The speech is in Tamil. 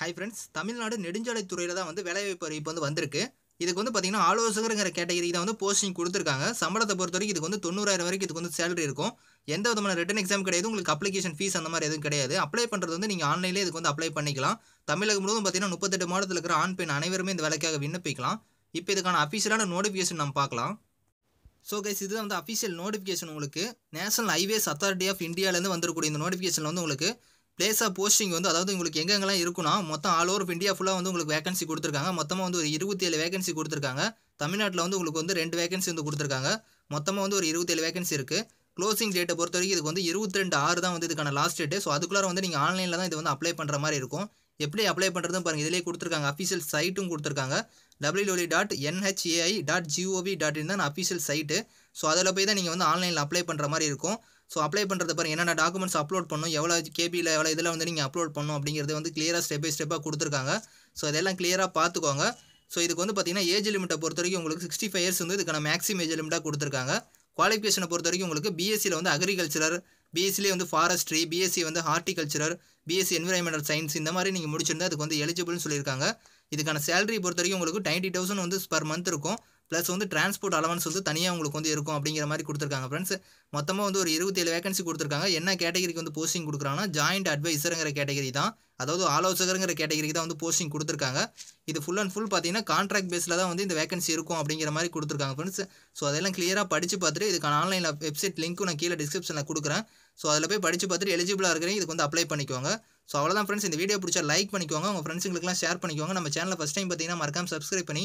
ஹை ஃப்ரெண்ட்ஸ் தமிழ்நாடு நெடுஞ்சாலை துறையில் தான் வந்து வேலைவாய்ப்பு அறிவிப்பு வந்து வந்திருக்கு இதுக்கு வந்து பார்த்திங்கன்னா ஆலோசகருங்கிற கேட்டகரி தான் வந்து போஸ்டிங் கொடுத்துருக்காங்க சம்பளத்தை பொறுத்த வரைக்கும் இதுக்கு வந்து தொண்ணூறாயிரம் வரைக்கும் இதுக்கு வந்து சேலரி இருக்கும் எந்த விதமான ரிட்டன் எக்ஸாம் கிடையாது உங்களுக்கு அப்ளிகேஷன் ஃபீஸ் அந்த மாதிரி எதுவும் கிடையாது அப்ளை பண்ணுறது வந்து நீங்கள் ஆன்லைனில் இதுக்கு வந்து அப்ளை பண்ணிக்கலாம் தமிழகம் முழுவதும் பார்த்தீங்கன்னா முப்பத்தெட்டு மாவட்டத்தில் இருக்கிற ஆண் பெண் அனைவருமே இந்த வேலைக்காக விண்ணப்பிக்கலாம் இப்போ இதுக்கான அஃபீஷியலான நோட்டிஃபிகேஷன் நம்ம பார்க்கலாம் ஸோ கைஸ் இது வந்து அஃபிஷியல் நோட்டிஃபிகேஷன் உங்களுக்கு நேஷனல் ஹைவேஸ் அத்தாரிட்டி ஆஃப் இந்தியாவிலேருந்து வந்துருக்கூடிய இந்த நோட்டிஃபிகேஷன் வந்து உங்களுக்கு பிளேஸாக போஸ்டிங் வந்து அதாவது உங்களுக்கு எங்கெங்கெல்லாம் இருக்குன்னா மொத்தம் ஆல் ஓவர் இந்தியா ஃபுல்லாக வந்து உங்களுக்கு வேகன்சி கொடுத்துருக்காங்க மொத்தமாக வந்து ஒரு இருபத்தேழு வேகன்சி கொடுத்துருக்காங்க தமிழ்நாட்டில் வந்து உங்களுக்கு வந்து ரெண்டு வேகன்சி வந்து கொடுத்துருக்காங்க மொத்தமாக வந்து ஒரு இருபத்தேழு வேகன்சி இருக்குது க்ளோசிங் டேட்டை பொறுத்த வரைக்கும் இதுக்கு வந்து இருபத்தி ரெண்டு ஆறு தான் வந்து இதுக்கான லாஸ்ட் டேட்டு ஸோ அதுக்குள்ளார வந்து நீங்கள் ஆன்லைனில் தான் இது வந்து அப்ளை பண்ணுற மாதிரி இருக்கும் எப்படி அப்ளை பண்ணுறதுன்னு பாருங்கள் இதிலே கொடுத்துருக்காங்க அஃபிஷியல் சைட்டும் கொடுத்துருக்காங்க WWW dot NHAI dot GOV dot in தான் அஃபிஷியல் சைட்டு ஸோ அதில் போய் தான் நீங்கள் வந்து ஆன்லைனில் அப்ளை பண்ணுற மாதிரி இருக்கும் ஸோ அப்ளை பண்ணுறது பாருங்க என்னென்ன டாக்குமெண்ட்ஸ் அப்லோட் பண்ணும் எவ்வளோ கேபியில் எவ்வளோ இதில் வந்து நீங்கள் அப்லோட் பண்ணணும் அப்படிங்கிறது வந்து கிளியராக ஸ்டெப் பை ஸ்டெப்பாக கொடுத்துருக்காங்க ஸோ இதெல்லாம் கிளியராக பார்த்துக்கோங்க ஸோ இதுக்கு வந்து பார்த்தீங்கன்னா ஏஜ் லிமிட்டை பொறுத்த வரைக்கும் உங்களுக்கு சிக்ஸ்டி ஃபைவ் இயர்ஸ் வந்து இதுக்கான மேக்ஸிமம் ஏஜ் லிமிட்டாக கொடுத்துருக்காங்க குவாலிஃபிகேஷனை பொறுத்த வரைக்கும் உங்களுக்கு பிஎஸ்சியில் வந்து அக்ரிகல்ச்சரர் பிஎஸ்சிலே வந்து ஃபாரஸ்ட்ரி பிஎஸ்சி வந்து ஹார்டிகல்ச்சரர் பிஎஸ்சி என்விரான்மெண்டல் சயின்ஸ் இந்த மாதிரி நீங்கள் முடிச்சிருந்தால் அதுக்கு வந்து எலிஜிபிள்னு சொல்லியிருக்காங்க இதுக்கான சேலரி பொறுத்த வரைக்கும் உங்களுக்கு டுவெண்ட்டி தௌசண்ட் வந்து பர் மந்த் இருக்கும் ப்ளஸ் வந்து டிரான்ஸ்போர்ட் அலவன்ஸ் வந்து தனியாக உங்களுக்கு வந்து இருக்கும் அப்படிங்கிற மாதிரி கொடுத்துருக்காங்க ஃப்ரெண்ட்ஸ் மொத்தமாக வந்து ஒரு இருபத்தேழு வேகன்சி கொடுத்துருக்காங்க என்ன கேட்டகரிக்கு வந்து போஸ்டிங் கொடுக்குறாங்கன்னா ஜாயிண்ட் அட்வைசருங்கிற கேட்டகரி தான் அதாவது ஆலோசகருங்கிற கேட்டகரிக்கு தான் வந்து போஸ்டிங் கொடுத்துருக்காங்க இது ஃபுல் அண்ட் ஃபுல் பார்த்தீங்கன்னா கான்ட்ராக்ட் பேஸில் தான் வந்து இந்த வேகன்சி இருக்கும் அப்படிங்கிற மாதிரி கொடுத்துருக்காங்க ஃப்ரெண்ட்ஸ் ஸோ அதெல்லாம் கிளியராக படித்து பார்த்துட்டு இதுக்கான ஆன்லைனில் வெப்சைட் லிங்க்கும் நான் கீழே டிஸ்கிரிப்ஷனில் கொடுக்குறேன் ஸோ அதில் போய் படித்து பார்த்துட்டு எலிஜிபிளாக இருக்கிறீங்க இதுக்கு வந்து அப்ளை பண்ணிக்கோங்க ஸோ அவ்வளோதான் ஃப்ரெண்ட்ஸ் இந்த வீடியோ பிடிச்சா லைக் பண்ணிக்கோங்க உங்கள் ஃப்ரெண்ட்ஸுங்களுக்குலாம் ஷேர் பண்ணிக்கோங்க நம்ம சேனலில் ஃபஸ்ட் டைம் பார்த்தீங்கன்னா மறக்காமல் சப்ஸ்கிரைப் பண்ணி